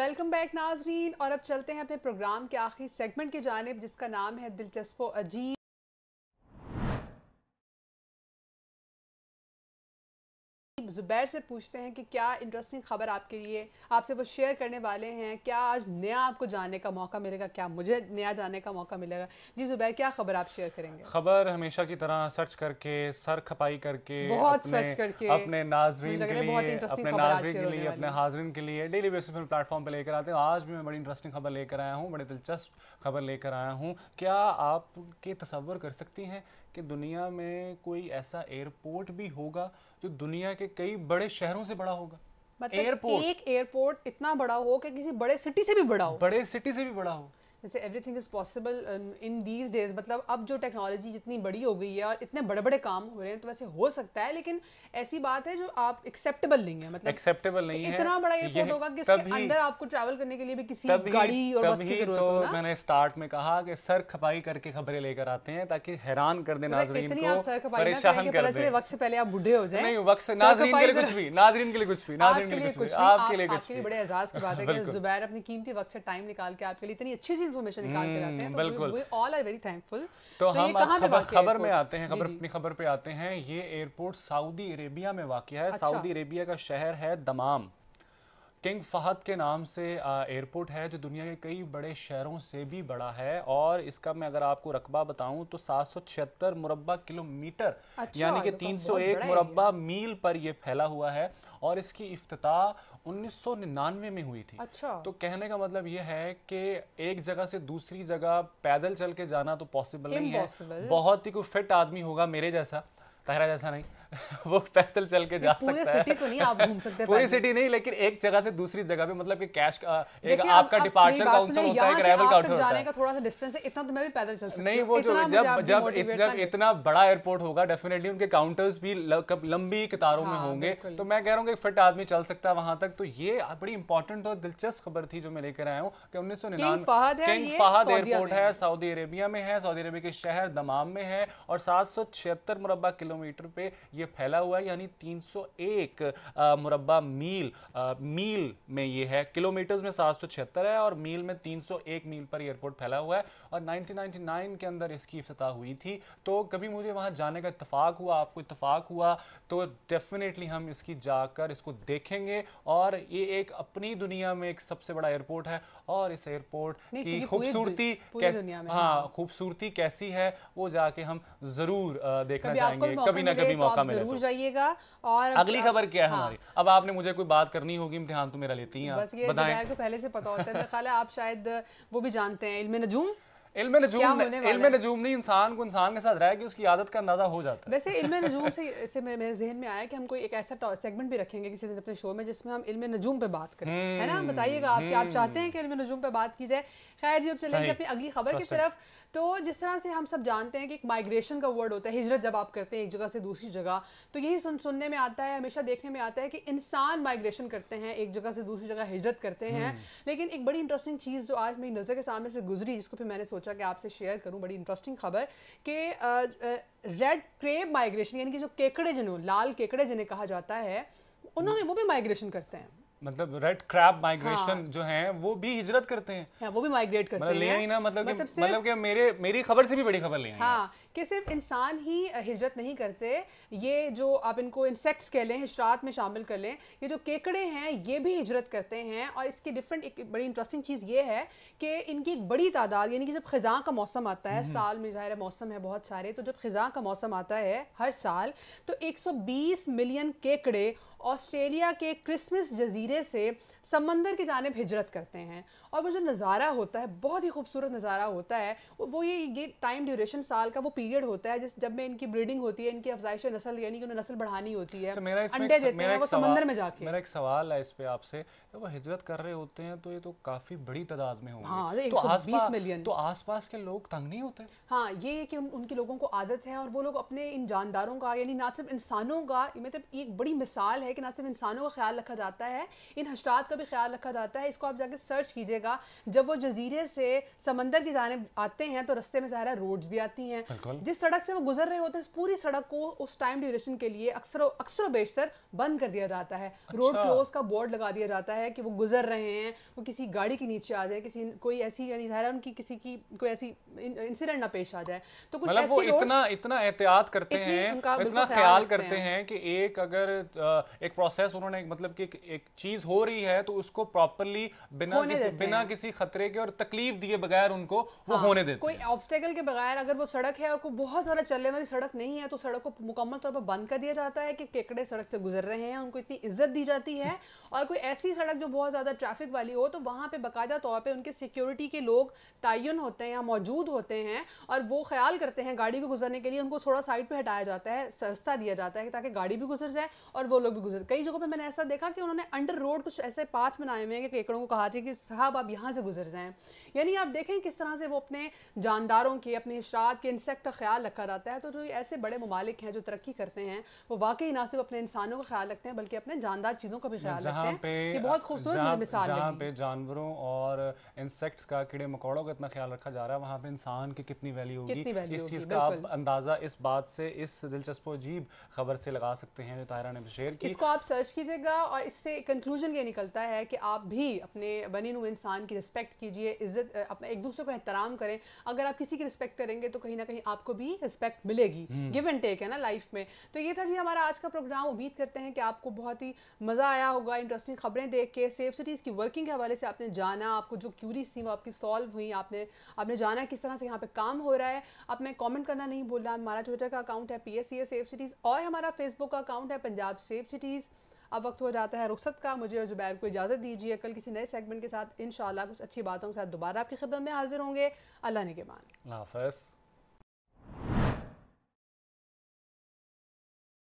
Welcome back नाजरीन और अब चलते हैं अपने प्रोग्राम के आखिरी सेगमेंट की जानब जिसका नाम है दिलचस्प अजीब जुबैर से पूछते हैं कि क्या इंटरेस्टिंग खबर आपके लिए आपसे वो शेयर करने वाले हैं क्या आज नया आपको जानने का मौका मिलेगा क्या मुझे नया जानने का मौका मिलेगा जी जुबैर क्या खबर आप शेयर करेंगे खबर हमेशा की तरह सर्च करके सर खपाई करके बहुत अपने, सर्च करके अपने नाजरीन के लिए अपने नाजरीन के लिए अपने हाजरीन के लिए डेली बेसिस पर प्लेटफॉर्म पर लेकर आते हैं आज भी मैं बड़ी इंटरेस्टिंग खबर लेकर आया हूँ बड़ी दिलचस्प खबर लेकर आया हूँ क्या आप के तस्वर कर सकती हैं कि दुनिया में कोई ऐसा एयरपोर्ट भी होगा जो दुनिया के कई बड़े शहरों से बड़ा होगा मतलब एयरपोर्ट एक एयरपोर्ट इतना बड़ा हो कि किसी बड़े सिटी से भी बड़ा हो बड़े सिटी से भी बड़ा हो जैसे everything is possible in these days मतलब अब जो टेक्नोलॉजी जितनी बड़ी हो गई है और इतने बड़े बड़े काम हो रहे हैं तो वैसे हो सकता है लेकिन ऐसी बात है जो आप एक्सेप्टेबल नहीं है मतलब एक्सेप्टेबल नहीं है इतना बड़ा ये होगा कि इसके अंदर आपको ट्रैवल करने के लिए भी किसी तभी, गाड़ी और बस की जरूरत तो हो ना मैंने स्टार्ट में कहा कि सर खपाई करके खबरें लेकर आते हैं ताकि हैरान कर दे तो नाजरीन को परेशान कर दे वक्त से पहले आप बूढ़े हो जाए नहीं वक्त से नाजरीन के लिए कुछ भी नाजरीन के लिए कुछ भी नाजरीन के लिए कुछ भी आपके लिए कुछ भी बड़े एजाज की बात है कि जुबैर अपनी कीमती वक्त से टाइम निकाल के आपके लिए इतनी अच्छी चीज इन्फॉर्मेशन निकाल के लाते हैं हम्म, तो बिल्कुल we all are very thankful तो, तो हम खबर तो? में आते हैं खबर अपनी खबर पे आते हैं ये एयरपोर्ट सऊदी अरेबिया में वाक़ है सऊदी अरेबिया अच्छा। का शहर है दमाम किंग फ़हद के नाम से एयरपोर्ट है जो दुनिया के कई बड़े शहरों से भी बड़ा है और इसका मैं अगर आपको रकबा बताऊं तो सात सौ छिहत्तर मुरबा किलोमीटर अच्छा, यानी कि तो तीन सौ एक मुरबा मील पर यह फैला हुआ है और इसकी इफ्तः उन्नीस सौ निन्यानवे में हुई थी अच्छा तो कहने का मतलब यह है कि एक जगह से दूसरी जगह पैदल चल के जाना तो पॉसिबल नहीं है बहुत ही कोई फिट आदमी होगा मेरे जैसा तहरा जैसा नहीं वो पैदल चल के जा पूरे सकता सिटी है तो नहीं आप घूम सकते पूरी सिटी नहीं लेकिन एक जगह से दूसरी जगह पे मतलब कि कैश का एक आपका डिपार्चर काउंसिल होता है ग्रेवल का होता जाने का थोड़ा सा डिस्टेंस है इतना तो मैं भी पैदल चल सकता नहीं वो जो जब जब इतना इतना बड़ा एयरपोर्ट होगा डेफिनेटली उनके काउंटर्स भी लंबी कतारों में हाँ, होंगे तो मैं कह रहा हूँ कि फिट आदमी चल सकता है वहां तक तो ये बड़ी इंपॉर्टेंट और दिलचस्प खबर थी जो मैं लेकर आया हूँ कि उन्नीस सौ किंग फहद एयरपोर्ट है सऊदी अरेबिया में है सऊदी अरेबिया के शहर दमाम में है और सात सौ छिहत्तर मुरबा किलोमीटर पे ये फैला हुआ है यानी 301 सौ एक मुरबा मील आ, मील में ये है किलोमीटर्स में सात है और मील में 301 मील पर एयरपोर्ट फैला हुआ है और 1999 के अंदर इसकी अफ्तः हुई थी तो कभी मुझे वहाँ जाने का इतफाक़ हुआ आपको इतफाक़ हुआ तो डेफिनेटली हम इसकी जाकर इसको देखेंगे और ये एक अपनी दुनिया में एक सबसे बड़ा एयरपोर्ट है और इस एयरपोर्ट की खूबसूरती हाँ, हाँ खूबसूरती कैसी है वो जाके हम ज़रूर देखना चाहेंगे कभी ना कभी तो मौका जरूर जाइएगा और अगली खबर क्या है हाँ। हमारी अब आपने मुझे कोई बात करनी होगी इम्तिहान तो मेरा लेती हैं बस ये पहले से पता होता है आप शायद वो भी जानते हैं इल्म नजूम नजूम नजूम नहीं इंसान को इंसान के साथ रह के उसकी आदत का अंदाजा हो जाता है वैसे नजूम से, मेरे में आया कि हम कोई एक ऐसा सेगमेंट भी रखेंगे किसी दिन अपने शो में जिसमें हम नजूम पे बात करें है ना हम्म, बताइएगा आप आप हम्म। चाहते हैं कि नजूम पे बात की जाए जी अब चलेंगे अपनी अगली खबर की तरफ तो जिस तरह से हम सब जानते हैं कि एक माइग्रेशन का वर्ड होता है हिजरत जब आप करते हैं एक जगह से दूसरी जगह तो यही सुन सुनने में आता है हमेशा देखने में आता है कि इंसान माइग्रेशन करते हैं एक जगह से दूसरी जगह हिजरत करते हैं हम्म। लेकिन एक बड़ी इंटरेस्टिंग चीज़ जो आज मेरी नज़र के सामने से गुजरी जिसको फिर मैंने सोचा सोचा कि आपसे शेयर करूं बड़ी इंटरेस्टिंग खबर कि रेड क्रेब माइग्रेशन यानी कि जो केकड़े जिन्हों लाल केकड़े जिन्हें कहा जाता है उन्होंने हाँ। वो भी माइग्रेशन करते हैं मतलब रेड क्रैप माइग्रेशन जो है वो भी हिजरत करते हैं हाँ, वो भी माइग्रेट करते मतलब हैं ना मतलब, मतलब मतलब कि, मतलब कि मेरे मेरी खबर से भी बड़ी खबर ले हाँ कि सिर्फ इंसान ही हिजरत नहीं करते ये जो आप इनको इंसेक्ट्स कह लें हशरात में शामिल कर लें ये जो केकड़े हैं ये भी हिजरत करते हैं और इसकी डिफरेंट एक बड़ी इंटरेस्टिंग चीज़ ये है कि इनकी एक बड़ी तादाद यानी कि जब ख़ज़ा का मौसम आता है हम्म। साल में ज़ाहिर मौसम है बहुत सारे तो जब ख़ज़ा का मौसम आता है हर साल तो एक मिलियन केकड़े ऑस्ट्रेलिया के क्रिसमस जजीरे से समंदर की जानब हिजरत करते हैं और वो जो नज़ारा होता है बहुत ही खूबसूरत नज़ारा होता है वो ये ये टाइम ड्यूरेशन साल का वो पीरियड होता है जिस जब में इनकी ब्रीडिंग होती है इनकी अफजाइश नस्ल यानी कि उन्हें नस्ल बढ़ानी होती है अच्छा, अंडे देते हैं वो समंदर में जाके मेरा एक सवाल है इस पे आपसे वो हिजरत कर रहे होते हैं तो ये तो काफ़ी बड़ी तादाद में होंगे हाँ, तो आसपास मिलियन तो आसपास के लोग तंग नहीं होते हाँ ये है कि उनके लोगों को आदत है और वो लोग अपने इन जानदारों का यानी ना सिर्फ इंसानों का मतलब एक बड़ी मिसाल है है कि ना सिर्फ इंसानों का ख्याल रखा जाता है इन हशरात का भी ख्याल रखा जाता है इसको आप जाके सर्च कीजिएगा जब वो जजीरे से समंदर की जानब आते हैं तो रस्ते में ज़ाहिर रोड्स भी आती हैं जिस सड़क से वो गुजर रहे होते हैं पूरी सड़क को उस टाइम ड्यूरेशन के लिए अक्सर अक्सर बेशतर बंद कर दिया जाता है रोड अच्छा। क्लोज का बोर्ड लगा दिया जाता है कि वो गुजर रहे हैं वो किसी गाड़ी के नीचे आ जाए किसी कोई ऐसी यानी ज़ाहिर उनकी किसी की कोई ऐसी इंसिडेंट ना पेश आ जाए तो कुछ मतलब ऐसी इतना इतना एहतियात करते हैं इतना ख्याल करते हैं कि एक अगर एक प्रोसेस उन्होंने मतलब कि एक, एक चीज हो रही है तो उसको प्रॉपरली बिना किसी, बिना किसी खतरे के और तकलीफ दिए बगैर उनको वो हाँ, होने देते कोई ऑब्स्टेकल के बगैर अगर वो सड़क है और कोई बहुत ज्यादा चलने वाली सड़क नहीं है तो सड़क को मुकम्मल तौर पर बंद कर दिया जाता है कि केकड़े सड़क से गुजर रहे हैं उनको इतनी इज्जत दी जाती है और कोई ऐसी सड़क जो बहुत ज्यादा ट्रैफिक वाली हो तो वहां पर बाकायदा तौर पर उनके सिक्योरिटी के लोग तयन होते हैं या मौजूद होते हैं और वो ख्याल करते हैं गाड़ी को गुजरने के लिए उनको थोड़ा साइड पर हटाया जाता है सस्ता दिया जाता है ताकि गाड़ी भी गुजर जाए और वो लोग भी गुजर कई जगहों पे मैंने ऐसा देखा कि उन्होंने अंडर रोड कुछ ऐसे पाथ बनाए हुए हैं कि केकड़ों को कहा जाए कि साहब आप यहाँ से गुजर जाएं यानी आप देखें किस तरह से वो अपने जानदारों के अपने इशरात के इंसेक्ट का ख्याल रखा जाता है तो जो ऐसे बड़े ममालिक हैं जो तरक्की करते हैं वो वाकई ना सिर्फ अपने इंसानों का ख्याल रखते हैं बल्कि अपने जानदार चीज़ों का भी ख्याल रखते हैं ये बहुत खूबसूरत मिसाल यहाँ पे जानवरों और इंसेक्ट्स का कीड़े मकौड़ों का इतना ख्याल रखा जा रहा है वहाँ पे इंसान की कितनी वैल्यू होगी इस चीज़ का आप अंदाज़ा इस बात से इस दिलचस्प अजीब खबर से लगा सकते हैं जो ताहिरा ने शेयर की इसको आप सर्च कीजिएगा और इससे कंक्लूजन ये निकलता है कि आप भी अपने बने हुए इंसान की रिस्पेक्ट कीजिए इज्जत अपना एक दूसरे को एहतराम करें अगर आप किसी की रिस्पेक्ट करेंगे तो कहीं ना कहीं आपको भी रिस्पेक्ट मिलेगी गिव एंड टेक है ना लाइफ में तो ये था जी हमारा आज का प्रोग्राम उम्मीद करते हैं कि आपको बहुत ही मज़ा आया होगा इंटरेस्टिंग खबरें देख के सेफ सिटीज़ की वर्किंग के हवाले से आपने जाना आपको जो क्यूरीज थी वो आपकी सॉल्व हुई आपने आपने जाना किस तरह से यहाँ पे काम हो रहा है आप मैं कॉमेंट करना नहीं बोल रहा हमारा ट्विटर का अकाउंट है P S C safe cities और हमारा फेसबुक का अकाउंट है पंजाब सेफ सिटीज़ प्लीज़ अब वक्त हो जाता है रुख्सत का मुझे और जुबैर को इजाज़त दीजिए कल किसी नए सेगमेंट के साथ इन कुछ अच्छी बातों के साथ दोबारा आपकी खिदमत में हाजिर होंगे अल्लाह ने के मान